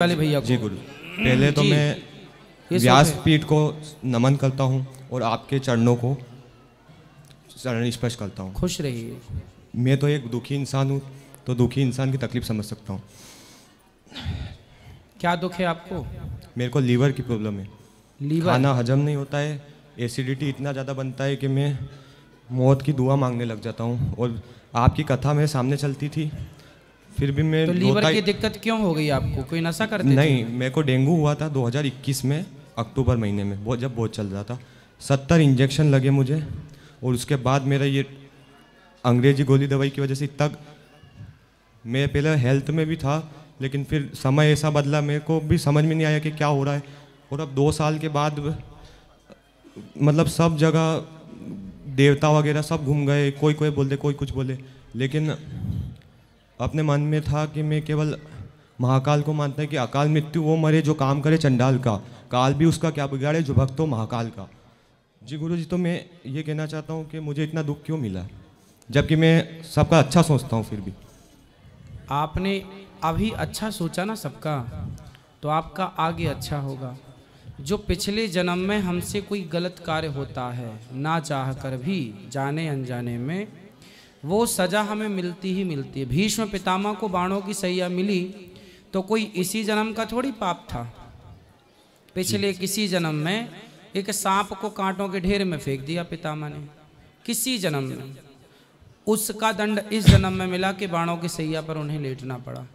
पहले भैया जी गुरु पहले तो मैं व्यासपीठ को नमन करता हूँ और आपके चरणों को चरण स्पर्श करता हूँ खुश रहिए मैं तो एक दुखी इंसान हूँ तो दुखी इंसान की तकलीफ समझ सकता हूँ क्या दुख है आपको मेरे को लीवर की प्रॉब्लम है लीवर खाना हजम नहीं होता है एसिडिटी इतना ज़्यादा बनता है कि मैं मौत की दुआ मांगने लग जाता हूँ और आपकी कथा मेरे सामने चलती थी फिर भी मैं तो लीवर की दिक्कत क्यों हो गई आपको कोई नशा करते नहीं मेरे को डेंगू हुआ था 2021 में अक्टूबर महीने में बहुत जब बहुत चल रहा था सत्तर इंजेक्शन लगे मुझे और उसके बाद मेरा ये अंग्रेजी गोली दवाई की वजह से तक मैं पहले हेल्थ में भी था लेकिन फिर समय ऐसा बदला मेरे को भी समझ में नहीं आया कि क्या हो रहा है और अब दो साल के बाद मतलब सब जगह देवता वगैरह सब घूम गए कोई कोई बोल दे कोई कुछ बोले लेकिन अपने मन में था कि मैं केवल महाकाल को मानता है कि अकाल मृत्यु वो मरे जो काम करे चंडाल का काल भी उसका क्या बिगाड़े जो भक्त हो महाकाल का जी गुरु जी तो मैं ये कहना चाहता हूँ कि मुझे इतना दुख क्यों मिला जबकि मैं सबका अच्छा सोचता हूँ फिर भी आपने अभी अच्छा सोचा ना सबका तो आपका आगे अच्छा होगा जो पिछले जन्म में हमसे कोई गलत कार्य होता है ना चाह कर भी जाने अनजाने में वो सजा हमें मिलती ही मिलती है भीष्म पितामह को बाणों की सैया मिली तो कोई इसी जन्म का थोड़ी पाप था पिछले किसी जन्म में एक सांप को कांटों के ढेर में फेंक दिया पितामह ने किसी जन्म में उसका दंड इस जन्म में मिला कि बाणों की सैया पर उन्हें लेटना पड़ा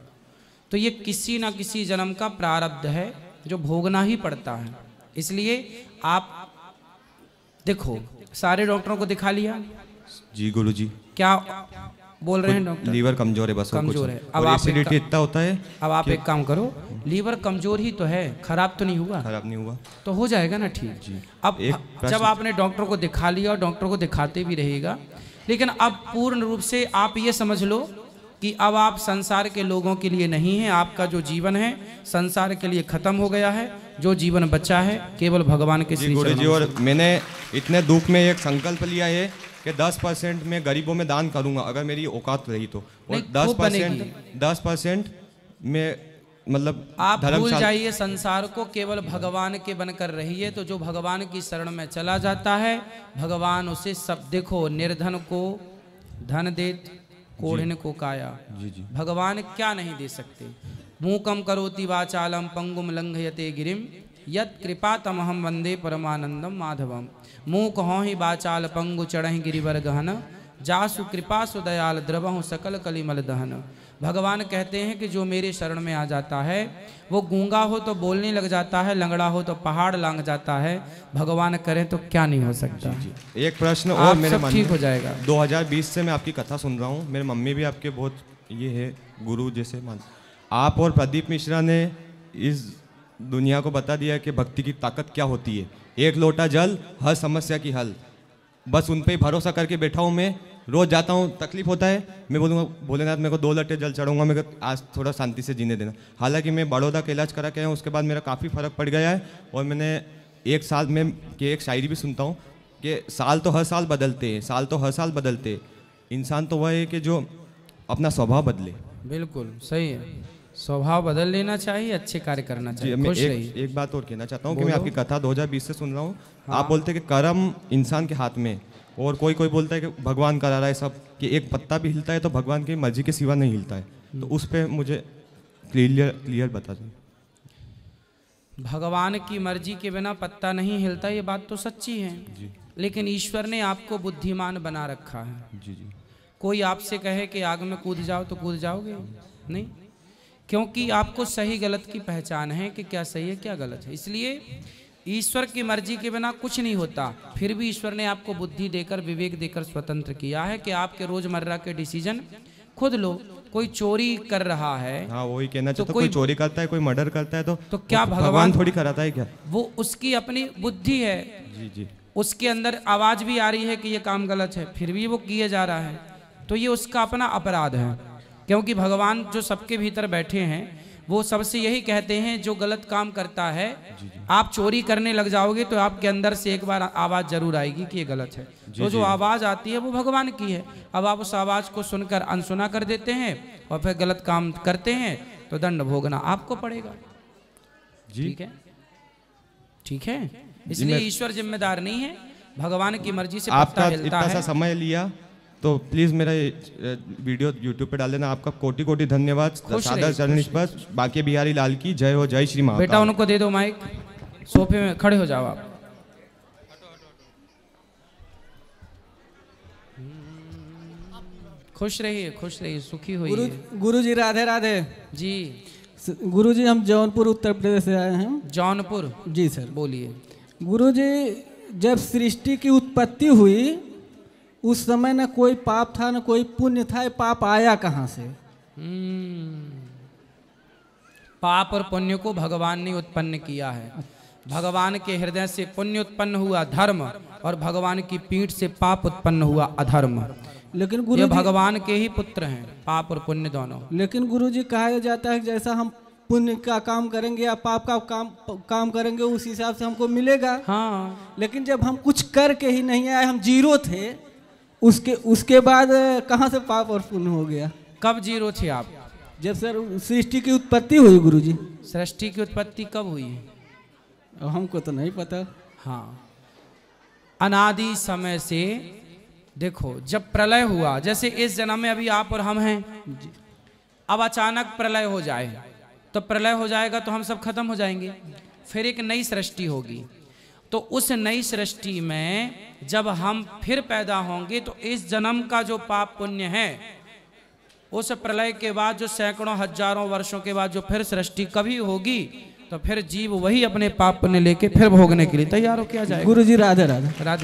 तो ये किसी ना किसी जन्म का प्रारब्ध है जो भोगना ही पड़ता है इसलिए आप देखो सारे डॉक्टरों को दिखा लिया जी गुरु जी क्या बोल रहे हैं डॉक्टर लीवर कमजोर है बस कमजोर है अब आप एसिडिटी इतना होता है अब आप एक काम करो लीवर कमजोर ही तो है खराब तो नहीं हुआ खराब नहीं हुआ तो हो जाएगा ना ठीक जी अब जब आपने डॉक्टर को दिखा लिया और डॉक्टर को दिखाते भी रहेगा लेकिन अब पूर्ण रूप से आप ये समझ लो कि अब आप संसार के लोगों के लिए नहीं है आपका जो जीवन है संसार के लिए खत्म हो गया है जो जीवन बचा है केवल भगवान के श्री जी और मैंने इतने दुख में एक संकल्प लिया है कि दस परसेंट मैं गरीबों में दान करूंगा अगर मेरी औकात रही तो और 10 परसेंट दस परसेंट में मतलब आप भूल जाइए संसार को केवल भगवान के बनकर रहिए तो जो भगवान की शरण में चला जाता है भगवान उसे सब देखो निर्धन को धन दे कोढ़ को काया जी जी भगवान क्या नहीं दे सकते मुंह कम करोति वाचालम पंगुम लंघयते गिरिम यद कृपा तमहम वंदे परमानंदम माधवम मुँह कहो ही बाचाल पंगु चढ़ गिरिवर गहन जासु कृपा सुदयाल द्रवहु सकल कलिमल दहन भगवान कहते हैं कि जो मेरे शरण में आ जाता है वो गूंगा हो तो बोलने लग जाता है लंगड़ा हो तो पहाड़ लांग जाता है भगवान करें तो क्या नहीं हो सकता जी, जी। एक प्रश्न और मेरे मन ठीक हो जाएगा 2020 से मैं आपकी कथा सुन रहा हूँ मेरे मम्मी भी आपके बहुत ये है गुरु जैसे मान आप और प्रदीप मिश्रा ने इस दुनिया को बता दिया कि भक्ति की ताकत क्या होती है एक लोटा जल हर समस्या की हल बस उन पर ही भरोसा करके बैठा हूँ मैं रोज़ जाता हूँ तकलीफ होता है मैं बोलूँगा भोलेनाथ मेरे को दो लटे जल चढ़ूँगा मेरे को आज थोड़ा शांति से जीने देना हालांकि मैं बड़ौदा का इलाज करा के आया उसके बाद मेरा काफ़ी फ़र्क पड़ गया है और मैंने एक साल में कि एक शायरी भी सुनता हूँ कि साल तो हर साल बदलते हैं साल तो हर साल बदलते इंसान तो वह है कि जो अपना स्वभाव बदले बिल्कुल सही है स्वभाव बदल लेना चाहिए अच्छे कार्य करना चाहिए मैं एक, एक बात और कहना चाहता हूँ कि मैं आपकी कथा 2020 से सुन रहा हूँ हाँ। आप बोलते हैं कि कर्म इंसान के हाथ में और कोई कोई बोलता है कि भगवान करा रहा है सब कि एक पत्ता भी हिलता है तो भगवान की मर्जी के सिवा नहीं हिलता है तो हम्म। उस पर मुझे क्लियर क्लियर बता दें भगवान की मर्जी के बिना पत्ता नहीं हिलता ये बात तो सच्ची है जी। लेकिन ईश्वर ने आपको बुद्धिमान बना रखा है जी जी कोई आपसे कहे कि आग में कूद जाओ तो कूद जाओगे हम्म। नहीं क्योंकि आपको सही गलत की पहचान है कि क्या सही है क्या गलत है इसलिए ईश्वर की मर्जी के बिना कुछ नहीं होता फिर भी ईश्वर ने आपको बुद्धि देकर विवेक देकर स्वतंत्र किया है कि आपके रोजमर्रा के डिसीजन खुद लो कोई चोरी कर रहा है हाँ वही कहना तो कोई, कोई चोरी करता है कोई मर्डर करता है तो तो क्या भगवान, भगवान थोड़ी कराता है क्या वो उसकी अपनी बुद्धि है जी जी उसके अंदर आवाज भी आ रही है कि ये काम गलत है फिर भी वो किए जा रहा है तो ये उसका अपना अपराध है क्योंकि भगवान जो सबके भीतर बैठे हैं वो सबसे यही कहते हैं जो गलत काम करता है जी जी। आप चोरी करने लग जाओगे तो आपके अंदर से एक बार आवाज़ जरूर आएगी कि ये गलत है जी तो जो आवाज़ आती है वो भगवान की है अब आप उस आवाज़ को सुनकर अनसुना कर देते हैं और फिर गलत काम करते हैं तो दंड भोगना आपको पड़ेगा ठीक है ठीक है इसलिए ईश्वर जिम्मेदार नहीं है भगवान की मर्जी से आपका समय लिया तो प्लीज़ मेरा वीडियो यूट्यूब पे डाल देना आपका कोटि कोटि धन्यवाद बाकी बिहारी लाल की जय हो जय श्री माँ बेटा उनको दे दो माइक सोफे में खड़े हो जाओ आप खुश रहिए खुश रहिए सुखी हो गुरु, गुरु जी राधे राधे जी गुरु जी हम जौनपुर उत्तर प्रदेश से आए हैं जौनपुर जी सर बोलिए गुरु जी जब सृष्टि की उत्पत्ति हुई उस समय न कोई पाप था न कोई पुण्य था पाप आया कहाँ से हम्म। पाप और पुण्य को भगवान ने उत्पन्न किया है भगवान के हृदय से पुण्य उत्पन्न हुआ धर्म और भगवान की पीठ से पाप उत्पन्न हुआ अधर्म लेकिन गुरु ये भगवान के ही पुत्र हैं पाप और पुण्य दोनों लेकिन गुरु जी कहा जाता है जैसा हम पुण्य का काम करेंगे या पाप का काम काम करेंगे उस हिसाब से हमको मिलेगा हाँ लेकिन जब हम कुछ करके ही नहीं आए हम जीरो थे उसके उसके बाद कहाँ से पाप और पुण्य हो गया कब जीरो थे आप जब सर सृष्टि की उत्पत्ति हुई गुरुजी सृष्टि की उत्पत्ति कब हुई अब हमको तो नहीं पता हाँ अनादि समय से देखो जब प्रलय हुआ जैसे इस जन्म में अभी आप और हम हैं अब अचानक प्रलय हो जाए तो प्रलय हो जाएगा तो हम सब खत्म हो जाएंगे फिर एक नई सृष्टि होगी तो उस नई सृष्टि में जब हम फिर पैदा होंगे तो इस जन्म का जो पाप पुण्य है उस प्रलय के बाद जो सैकड़ों हजारों वर्षों के बाद जो फिर सृष्टि कभी होगी तो फिर जीव वही अपने पाप पुण्य लेके फिर भोगने के लिए तैयार हो किया जाए गुरु जी राधे राधे राधे